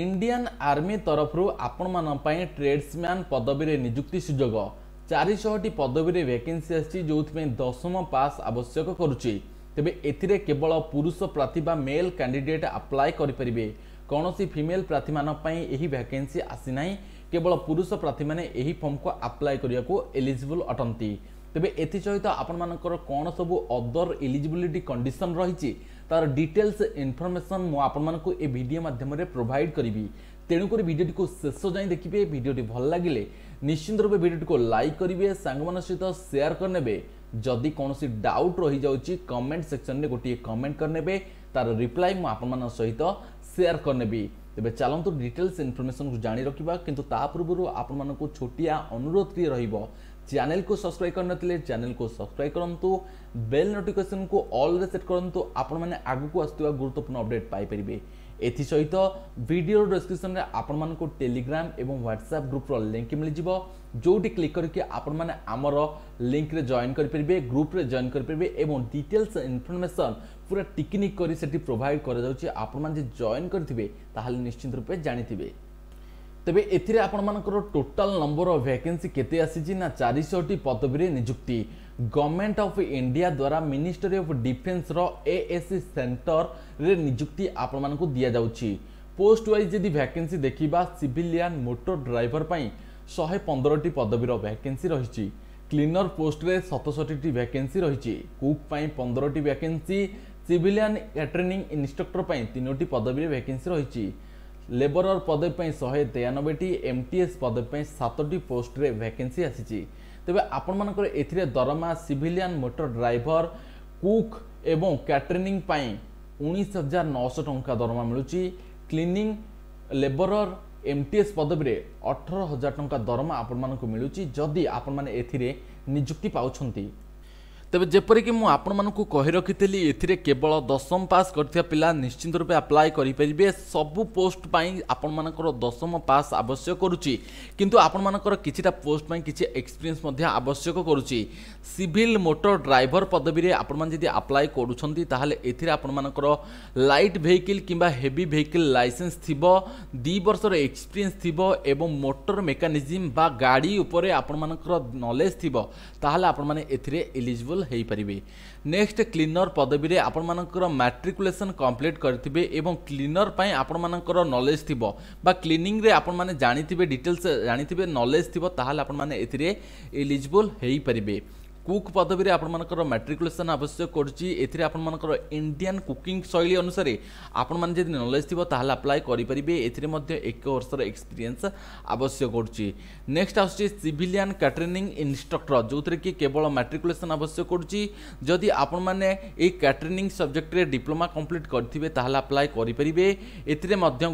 Indian army ତରଫରୁ ଆପଣମାନଙ୍କ ପାଇଁ ଟ୍ରେଡ୍ସମ୍ୟାନ୍ ପଦବୀରେ ନିଯୁକ୍ତି ସୁଯୋଗ ଚାରିଶହଟି ପଦବୀରେ ଭ୍ୟାକେନ୍ସି ଆସିଛି ଯେଉଁଥିପାଇଁ ଦଶମ ପାସ୍ ଆବଶ୍ୟକ କରୁଛି ତେବେ ଏଥିରେ କେବଳ ପୁରୁଷ ପ୍ରାର୍ଥୀ ବା ମେଲ୍ କ୍ୟାଣ୍ଡିଡେଟ୍ ଆପ୍ଲାଏ କରିପାରିବେ କୌଣସି ଫିମେଲ୍ ପ୍ରାର୍ଥୀମାନଙ୍କ ପାଇଁ ଏହି ଭ୍ୟାକେନ୍ସି ଆସିନାହିଁ କେବଳ ପୁରୁଷ ପ୍ରାର୍ଥୀମାନେ ଏହି ଫର୍ମକୁ ଆପ୍ଲାଏ କରିବାକୁ ଏଲିଜିବୁଲ୍ ଅଟନ୍ତି ତେବେ ଏଥିସହିତ ଆପଣମାନଙ୍କର କ'ଣ ସବୁ ଅଦର ଏଲିଜିବିଲିଟି କଣ୍ଡିସନ୍ ରହିଛି তার ডিটেলস ইনফরমেসন মু আপনার এ ভিডিও মাধ্যমে প্রোভাইড করবি তেণুক ভিডিওটি শেষ যাই দেখবে ভিডিওটি ভাল লাগিলে নিশ্চিন্ত রূপে ভিডিওটি লাইক করবে সাংমান সহ সেয়ার করে নেবে যদি কোণী ডাউট রয়েছে কমেন্ট সেকশন গোটিয়ে কমেন্ট করে নেবে তার রিপ্লাই মু আপনার সহিত সেয়ার করে নেবি ତେବେ ଚାଲନ୍ତୁ ଡିଟେଲ୍ସ ଇନଫର୍ମେସନ୍କୁ ଜାଣି ରଖିବା କିନ୍ତୁ ତା ପୂର୍ବରୁ ଆପଣମାନଙ୍କୁ ଛୋଟିଆ ଅନୁରୋଧଟିଏ ରହିବ ଚ୍ୟାନେଲକୁ ସବସ୍କ୍ରାଇବ୍ କରିନଥିଲେ ଚ୍ୟାନେଲକୁ ସବସ୍କ୍ରାଇବ୍ କରନ୍ତୁ ବେଲ୍ ନୋଟିଫିକେସନ୍କୁ ଅଲ୍ରେ ସେଟ୍ କରନ୍ତୁ ଆପଣମାନେ ଆଗକୁ ଆସୁଥିବା ଗୁରୁତ୍ୱପୂର୍ଣ୍ଣ ଅପଡ଼େଟ୍ ପାଇପାରିବେ ଏଥିସହିତ ଭିଡ଼ିଓର ଡେସ୍କ୍ରିପ୍ସନ୍ରେ ଆପଣମାନଙ୍କୁ ଟେଲିଗ୍ରାମ ଏବଂ ହ୍ୱାଟ୍ସଆପ୍ ଗ୍ରୁପ୍ର ଲିଙ୍କ୍ ମିଳିଯିବ ଯେଉଁଠି କ୍ଲିକ୍ କରିକି ଆପଣମାନେ ଆମର ଲିଙ୍କ୍ରେ ଜଏନ୍ କରିପାରିବେ ଗ୍ରୁପ୍ରେ ଜଏନ୍ କରିପାରିବେ ଏବଂ ଡିଟେଲ୍ସ ଇନଫର୍ମେସନ୍ ପୁରା ଟିକିନିକ୍ କରି ସେଠି ପ୍ରୋଭାଇଡ଼ କରାଯାଉଛି ଆପଣମାନେ ଯଦି ଜଏନ୍ କରିଥିବେ ତାହେଲେ ନିଶ୍ଚିତ ରୂପେ ଜାଣିଥିବେ ତେବେ ଏଥିରେ ଆପଣମାନଙ୍କର ଟୋଟାଲ୍ ନମ୍ବର ଅଫ୍ ଭ୍ୟାକେନ୍ସି କେତେ ଆସିଛି ନା ଚାରିଶହଟି ପଦବୀରେ ନିଯୁକ୍ତି ଗଭର୍ଣ୍ଣମେଣ୍ଟ ଅଫ୍ ଇଣ୍ଡିଆ ଦ୍ୱାରା ମିନିଷ୍ଟ୍ରି ଅଫ୍ ଡିଫେନ୍ସର ଏଏସ୍ସି ସେଣ୍ଟରରେ ନିଯୁକ୍ତି ଆପଣମାନଙ୍କୁ ଦିଆଯାଉଛି ପୋଷ୍ଟ ୱାଇଜ୍ ଯଦି ଭ୍ୟାକେନ୍ସି ଦେଖିବା ସିଭିଲିଆନ୍ ମୋଟର ଡ୍ରାଇଭର ପାଇଁ ଶହେ ପନ୍ଦରଟି ପଦବୀର ଭ୍ୟାକେନ୍ସି ରହିଛି କ୍ଲିନର ପୋଷ୍ଟରେ ସତଷଠିଟି ଭ୍ୟାକେନ୍ସି ରହିଛି କୁକ୍ ପାଇଁ ପନ୍ଦରଟି ଭ୍ୟାକେନ୍ସି ସିଭିଲିଆନ୍ କ୍ୟାଟରିଂ ଇନ୍ଷ୍ଟ୍ରକ୍ଟର ପାଇଁ ତିନୋଟି ପଦବୀରେ ଭ୍ୟାକେନ୍ସି ରହିଛି লেবরর পদে শহে তেয়ানবেটি এমটিএস পদে সাতটি পোস্টরে ভ্যাকেন্সি আসিছে তবে আপনার এতে দরমা সিভিলিয়ান মোটর ড্রাইভর কুক এবং ক্যাটরিং উনিশ হাজার নশো টঙ্কা দরমা মিলুচি ক্লিনিং লেবরর এমটিএস পদবীরে অঠর হাজার টঙ্কা দরমা আপনার মিলুচি যদি আপনার এতে নিযুক্তি পাচ্ছেন ତେବେ ଯେପରିକି ମୁଁ ଆପଣମାନଙ୍କୁ କହି ରଖିଥିଲି ଏଥିରେ କେବଳ ଦଶମ ପାସ୍ କରିଥିବା ପିଲା ନିଶ୍ଚିନ୍ତ ରୂପେ ଆପ୍ଲାଏ କରିପାରିବେ ସବୁ ପୋଷ୍ଟ ପାଇଁ ଆପଣମାନଙ୍କର ଦଶମ ପାସ୍ ଆବଶ୍ୟକ କରୁଛି କିନ୍ତୁ ଆପଣମାନଙ୍କର କିଛିଟା ପୋଷ୍ଟ ପାଇଁ କିଛି ଏକ୍ସପିରିଏନ୍ସ ମଧ୍ୟ ଆବଶ୍ୟକ କରୁଛି ସିଭିଲ୍ ମୋଟର ଡ୍ରାଇଭର ପଦବୀରେ ଆପଣମାନେ ଯଦି ଆପ୍ଲାଏ କରୁଛନ୍ତି ତାହେଲେ ଏଥିରେ ଆପଣମାନଙ୍କର ଲାଇଟ୍ ଭେହିକିଲ୍ କିମ୍ବା ହେଭି ଭେହିକିଲ୍ ଲାଇସେନ୍ସ ଥିବ ଦୁଇ ବର୍ଷର ଏକ୍ସପିରିଏନ୍ସ ଥିବ ଏବଂ ମୋଟର ମେକାନିଜିମ୍ ବା ଗାଡ଼ି ଉପରେ ଆପଣମାନଙ୍କର ନଲେଜ ଥିବ ତାହେଲେ ଆପଣମାନେ ଏଥିରେ ଏଲିଜିବଲ୍ eligible ହୋଇପାରିବେ ନେକ୍ସଟ କ୍ଲିନର ପଦବୀରେ ଆପଣମାନଙ୍କର ମାଟ୍ରିକୁଲେସନ୍ କମ୍ପ୍ଲିଟ୍ କରିଥିବେ ଏବଂ କ୍ଲିନର ପାଇଁ ଆପଣମାନଙ୍କର ନଲେଜ୍ ଥିବ ବା କ୍ଲିନିଂରେ ଆପଣମାନେ ଜାଣିଥିବେ ଡିଟେଲ୍ସ ଜାଣିଥିବେ ନଲେଜ୍ ଥିବ ତାହେଲେ ଆପଣମାନେ ଏଥିରେ ଏଲିଜିବଲ୍ ହୋଇପାରିବେ কুক পদবীরে আপনার ম্যাট্রিকুলেসন আবশ্যক করছি এতে আপনার ইন্ডিয়ান কুকিং শৈলী অনুসারে আপনার যদি নলেজ থাকবে তাহলে আপ্লাই করে পারে এতে এক বর্ষর এক্সপিরিয়েন্স আবশ্যক করছি নেক্সট আসছে সিভিলিয়ান ক্যাটরিং ইনস্ট্রক্টর যেতে কি কেবল ম্যাট্রিকুলেসন আবশ্যক করছি যদি আপনার এই ক্যাটরিং সবজেক্টরে ডিপ্লোমা কমপ্লিট করে তাহলে আপ্লাই করে পারে এতে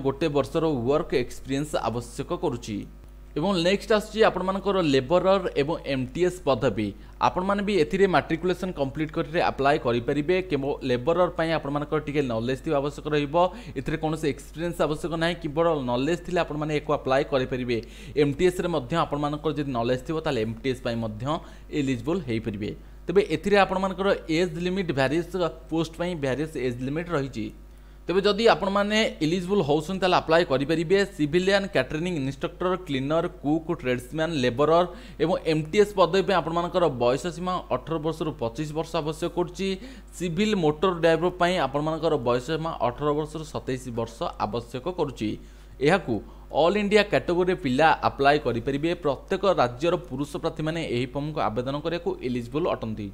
গোটে বর্ষর ওয়ার্ক এক্সপিরিয়েন্স আবশ্যক করছি এবং নেক্সট আসছে আপনার লেবরর এবং এমটিএস পদবী আপনার বি এতে মাট্রিকুলেসন কমপ্লিট করে আপ্লাই করে পে লেবরর আপনার টিকি নলেজ থাকা আবশ্যক রহব এতে কোণী এক্সপিরিয়েন্স আবশ্যক না কেবল নলেজ থাকলে আপনার একু আপ্লাই করে পে এমটিএসরে আপনার যদি নলেজ থাকবে তাহলে এমটিএস এলিজিবল হয়ে পে তবে এতে আপনার age limit various post various age limit রয়েছে ତେବେ ଯଦି ଆପଣମାନେ ଏଲିଜିବୁଲ୍ ହେଉଛନ୍ତି ତାହେଲେ ଆପ୍ଲାଏ କରିପାରିବେ civilian catering instructor cleaner cook tradesman labourer ଏବଂ ଏମ୍ଟିଏସ୍ ପଦବୀ ପାଇଁ ଆପଣମାନଙ୍କର ବୟସ ସୀମା ଅଠର ବର୍ଷରୁ ପଚିଶ ବର୍ଷ ଆବଶ୍ୟକ କରୁଛି ସିଭିଲ୍ ମୋଟର ଡ୍ରାଇଭର ପାଇଁ ଆପଣମାନଙ୍କର ବୟସ ସୀମା ଅଠର ବର୍ଷରୁ ସତେଇଶ ବର୍ଷ ଆବଶ୍ୟକ କରୁଛି ଏହାକୁ ଅଲ୍ ଇଣ୍ଡିଆ କ୍ୟାଟେଗୋରୀରେ ପିଲା ଆପ୍ଲାଏ କରିପାରିବେ ପ୍ରତ୍ୟେକ ରାଜ୍ୟର ପୁରୁଷ ପ୍ରାର୍ଥୀମାନେ ଏହି ଫର୍ମକୁ ଆବେଦନ କରିବାକୁ ଏଲିଜିବୁଲ୍ ଅଟନ୍ତି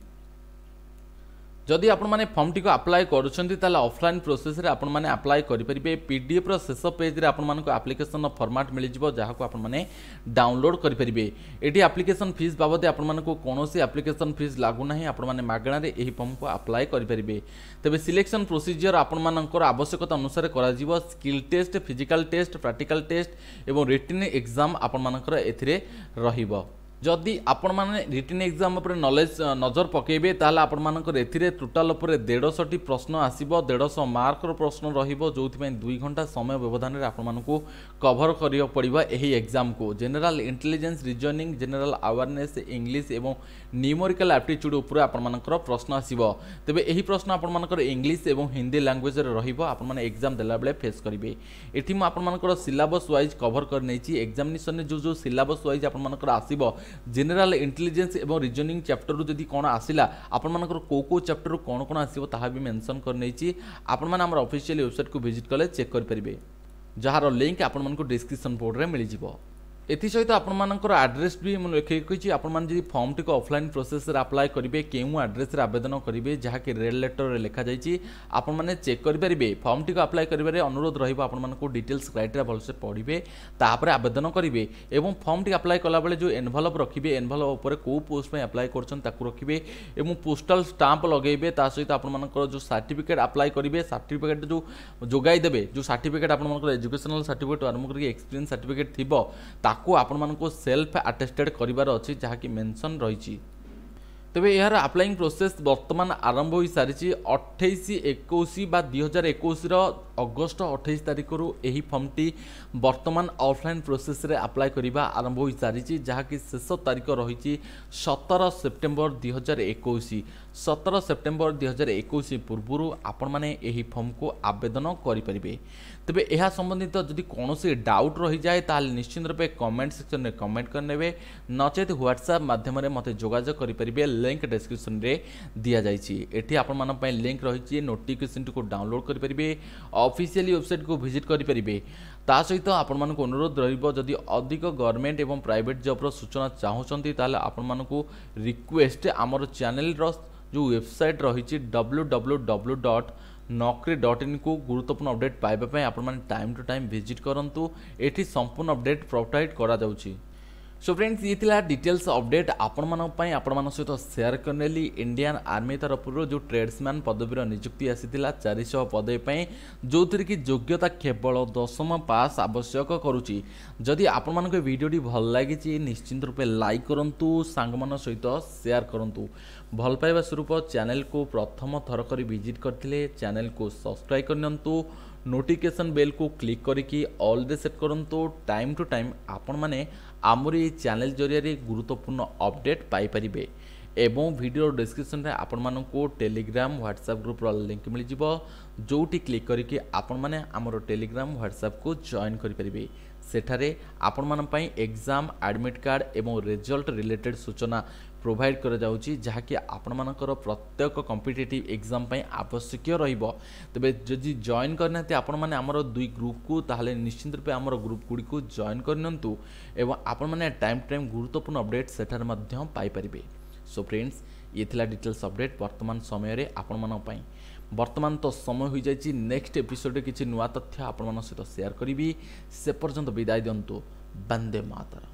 जदि आपने फर्म टी आप्लाय करें अफलाइन प्रोसेस आपने आप्लाय करेंगे पीडीएफ्र शेष पेज्रे आप्लिकेसन फर्माट मिल जहाँ आपने डाउनलोड करेंगे ये आप्लिकेसन फिज बाबदे आपको कौन आप्लिकेसन फिज लगूना आपने मगणार यह फर्म को आप्लाय करेंगे तेज सिलेक्शन प्रोसीजर आपर आवश्यकता अनुसार कर skill test physical test practical test और रिटर्न एक्जाम आपर ए ଯଦି ଆପଣମାନେ ରିଟିନ୍ ଏକ୍ଜାମ୍ ଉପରେ ନଲେଜ ନଜର ପକାଇବେ ତାହେଲେ ଆପଣମାନଙ୍କର ଏଥିରେ ଟୋଟାଲ୍ ଉପରେ ଦେଢ଼ଶହଟି ପ୍ରଶ୍ନ ଆସିବ ଦେଢ଼ଶହ ମାର୍କର ପ୍ରଶ୍ନ ରହିବ ଯେଉଁଥିପାଇଁ ଦୁଇ ଘଣ୍ଟା ସମୟ ବ୍ୟବଧାନରେ ଆପଣମାନଙ୍କୁ କଭର କରିବାକୁ ପଡ଼ିବ ଏହି ଏକ୍ଜାମ୍କୁ general intelligence reasoning general awareness English ଏବଂ ନ୍ୟୁମୋରିକାଲ୍ ଆପ୍ଟିଚ୍ୟୁଡ଼୍ ଉପରେ ଆପଣମାନଙ୍କର ପ୍ରଶ୍ନ ଆସିବ ତେବେ ଏହି ପ୍ରଶ୍ନ ଆପଣମାନଙ୍କର ଇଂଲିଶ ଏବଂ ହିନ୍ଦୀ ଲାଙ୍ଗୁଏଜ୍ରେ ରହିବ ଆପଣମାନେ ଏକ୍ଜାମ୍ ଦେଲାବେଳେ ଫେସ୍ କରିବେ ଏଠି ମୁଁ ଆପଣମାନଙ୍କର ସିଲାବସ୍ ୱାଇଜ୍ କଭର କରିନେଇଛି ଏକ୍ଜାମିନେସନ୍ରେ ଯେଉଁ ଯେଉଁ ସିଲାବସ୍ ୱାଇଜ୍ ଆପଣମାନଙ୍କର ଆସିବ জেনেল ইন্টেলিজেন্স এবং রিজনিং চ্যাপ্টর যদি কোণ আসা আপনার কেউ কেউ চ্যাপ্টর কোণ কোণ আসবে তাহা বি মেনশন করে নিয়েছি আপনার আমার অফিসিয়াল ওয়েবসাইট কু ভিজিট কলে চেক করে যার লিঙ্ক আপনার ডিসক্রিপশন বোর্ডে মিলিযোগ ଏଥିସହିତ ଆପଣମାନଙ୍କର ଆଡ୍ରେସ୍ ବି ମୁଁ ଲେଖିକି କହିଛି ଆପଣମାନେ ଯଦି ଫର୍ମଟିକୁ ଅଫ୍ଲାଇନ୍ ପ୍ରୋସେସ୍ରେ ଆପ୍ଲାଏ କରିବେ କେଉଁ ଆଡ୍ରେସ୍ରେ ଆବେଦନ କରିବେ ଯାହାକି ରେଡ୍ ଲେଟର୍ରେ ଲେଖାଯାଇଛି ଆପଣମାନେ ଚେକ୍ କରିପାରିବେ ଫର୍ମଟିକୁ ଆପ୍ଲାଏ କରିବାରେ ଅନୁରୋଧ ରହିବ ଆପଣମାନଙ୍କୁ ଡିଟେଲ୍ସ କ୍ରାଇଟେରିଆ ଭଲସେ ପଢ଼ିବେ ତାପରେ ଆବେଦନ କରିବେ ଏବଂ ଫର୍ମଟି ଆପ୍ଲାଏ କଲାବେଳେ ଯେଉଁ ଏନଭଲପ୍ ରଖିବେ ଏନଭଲପ୍ ଉପରେ କେଉଁ ପୋଷ୍ଟ ପାଇଁ ଆପ୍ଲାଏ କରୁଛନ୍ତି ତାକୁ ରଖିବେ ଏବଂ ପୋଷ୍ଟାଲ୍ ଷ୍ଟାମ୍ପ ଲଗାଇବେ ତା ସହିତ ଆପଣମାନଙ୍କର ଯେଉଁ ସାର୍ଟିଫିକେଟ୍ ଆପ୍ଲାଏ କରିବେ ସାର୍ଟିଫିକେଟ୍ ଯେଉଁ ଯୋଗାଇ ଦେବେ ଯେଉଁ ସାର୍ଟିଫିକେଟ୍ ଆପଣମାନଙ୍କର ଏଜୁକେସନାଲ୍ ସାର୍ଟିଫିକେଟ୍ ଆରମ୍ଭ କରିକି ଏକ୍ସପିରିଏନ୍ସ ସାର୍ଟିଫିକେଟ୍ ଥିବ ତା ତାକୁ ଆପଣମାନଙ୍କୁ ସେଲ୍ଫ ଆଟେଷ୍ଟେଡ୍ କରିବାର ଅଛି ଯାହାକି ମେନସନ୍ ରହିଛି ତେବେ ଏହାର ଆପ୍ଲାଇଂ ପ୍ରୋସେସ୍ ବର୍ତ୍ତମାନ ଆରମ୍ଭ ହୋଇସାରିଛି ଅଠେଇଶ ଏକୋଇଶ ବା ଦୁଇହଜାର ଏକୋଇଶର ଅଗଷ୍ଟ ଅଠେଇଶ ତାରିଖରୁ ଏହି ଫର୍ମଟି ବର୍ତ୍ତମାନ ଅଫଲାଇନ୍ ପ୍ରୋସେସ୍ରେ ଆପ୍ଲାଏ କରିବା ଆରମ୍ଭ ହୋଇସାରିଛି ଯାହାକି ଶେଷ ତାରିଖ ରହିଛି ସତର ସେପ୍ଟେମ୍ବର ଦୁଇହଜାର ଏକୋଇଶ ସତର ସେପ୍ଟେମ୍ବର ଦୁଇହଜାର ଏକୋଇଶ ପୂର୍ବରୁ ଆପଣମାନେ ଏହି ଫର୍ମକୁ ଆବେଦନ କରିପାରିବେ ତେବେ ଏହା ସମ୍ବନ୍ଧିତ ଯଦି କୌଣସି ଡାଉଟ୍ ରହିଯାଏ ତାହେଲେ ନିଶ୍ଚିନ୍ତ ରୂପେ କମେଣ୍ଟ ସେକ୍ସନରେ କମେଣ୍ଟ କରିନେବେ ନଚେତ୍ ହ୍ୱାଟ୍ସଆପ୍ ମାଧ୍ୟମରେ ମୋତେ ଯୋଗାଯୋଗ କରିପାରିବେ ଲିଙ୍କ ଡେସ୍କ୍ରିପସନରେ ଦିଆଯାଇଛି ଏଠି ଆପଣମାନଙ୍କ ପାଇଁ ଲିଙ୍କ ରହିଛି ନୋଟିଫିକେସନଟିକୁ ଡାଉନଲୋଡ଼ କରିପାରିବେ ଅଫିସିଆଲି ୱେବସାଇଟ୍କୁ ଭିଜିଟ୍ କରିପାରିବେ ତା ସହିତ ଆପଣମାନଙ୍କୁ ଅନୁରୋଧ ରହିବ ଯଦି ଅଧିକ ଗଭର୍ଣ୍ଣମେଣ୍ଟ ଏବଂ ପ୍ରାଇଭେଟ୍ ଜବ୍ର ସୂଚନା ଚାହୁଁଛନ୍ତି ତାହେଲେ ଆପଣମାନଙ୍କୁ ରିକ୍ୱେଷ୍ଟ ଆମର ଚ୍ୟାନେଲ୍ର ଯେଉଁ ୱେବସାଇଟ୍ ରହିଛି W W W dot Naukri dot ଇନ୍କୁ ଗୁରୁତ୍ୱପୂର୍ଣ୍ଣ ଅପଡ଼େଟ୍ ପାଇବା ପାଇଁ ଆପଣମାନେ ଟାଇମ୍ ଟୁ ଟାଇମ୍ ଭିଜିଟ୍ କରନ୍ତୁ ଏଠି ସମ୍ପୂର୍ଣ୍ଣ ଅପଡ଼େଟ୍ ପ୍ରୋଭାଇଡ଼ କରାଯାଉଛି सो फ्रेंड्स ये था डिटेल्स अपडेट आपंपाई आपण सहित सेयार करनेली इंडियान आर्मी तरफर जो ट्रेड्समैन पदवीर निजुक्ति आसी चारिश पदवीपाई जो थी कि योग्यता केवल दशम पास आवश्यक करुच्ची जदि आपण भिडियोटी भल लगी निश्चिंत रूपे लाइक करूँ सांग सहित सेयार करूँ भल पाइबा स्वरूप चैनल को प्रथम थर कर भिजिट करते चैनल को सब्सक्राइब करनी নোটিফিকেসন বেল কু ক্লিক করি অল রে সেট করতো টাইম টু টাইম আপন মানে ଆମର ଏହି ଚ୍ୟାନେଲ୍ ଜରିଆରେ ଗୁରୁତ୍ୱପୂର୍ଣ୍ଣ ଅପଡ଼େଟ୍ ପାଇପାରିବେ ଏବଂ ଭିଡ଼ିଓ ଡେସ୍କ୍ରିପ୍ସନ୍ରେ ଆପଣମାନଙ୍କୁ ଟେଲିଗ୍ରାମ ହ୍ୱାଟ୍ସଆପ୍ ଗ୍ରୁପ୍ର ଲିଙ୍କ୍ ମିଳିଯିବ ଯେଉଁଠି କ୍ଲିକ୍ କରିକି ଆପଣମାନେ ଆମର ଟେଲିଗ୍ରାମ ହ୍ୱାଟ୍ସଆପ୍କୁ ଜଏନ୍ କରିପାରିବେ ସେଠାରେ ଆପଣମାନଙ୍କ ପାଇଁ ଏକ୍ଜାମ୍ ଆଡ଼ମିଟ୍ କାର୍ଡ଼ ଏବଂ ରେଜଲ୍ଟ ରିଲେଟେଡ୍ ସୂଚନା ପ୍ରୋଭାଇଡ଼ କରାଯାଉଛି ଯାହାକି ଆପଣମାନଙ୍କର ପ୍ରତ୍ୟେକ କମ୍ପିଟେଟିଭ୍ ଏକ୍ଜାମ୍ ପାଇଁ ଆବଶ୍ୟକୀୟ ରହିବ ତେବେ ଯଦି ଜଏନ୍ କରିନାହାନ୍ତି ଆପଣମାନେ ଆମର ଦୁଇ ଗ୍ରୁପ୍କୁ ତାହେଲେ ନିଶ୍ଚିନ୍ତ ରୂପେ ଆମର ଗ୍ରୁପ୍ ଗୁଡ଼ିକୁ ଜଏନ୍ କରିନିଅନ୍ତୁ ଏବଂ ଆପଣମାନେ ଟାଇମ୍ ଟୁ ଟାଇମ୍ ଗୁରୁତ୍ୱପୂର୍ଣ୍ଣ ଅପଡ଼େଟ୍ ସେଠାରେ ମଧ୍ୟ ପାଇପାରିବେ ସୋ ଫ୍ରେଣ୍ଡସ୍ ଇଏ ଥିଲା ଡିଟେଲ୍ସ ଅପଡ଼େଟ୍ ବର୍ତ୍ତମାନ ସମୟରେ ଆପଣମାନଙ୍କ ପାଇଁ বর্তমান তো সময় হয়ে যাই নেক্সট এপিসোডে কিছু নয় তথ্য আপনার সহ সেয়ার করি সে পর্যন্ত বিদায় দিও বন্দে মাতারা